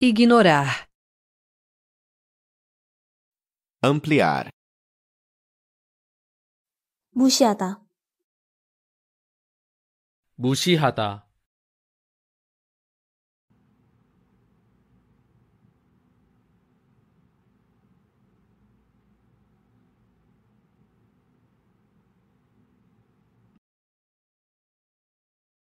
ignorar, ampliar, Mushiata. Mushihata.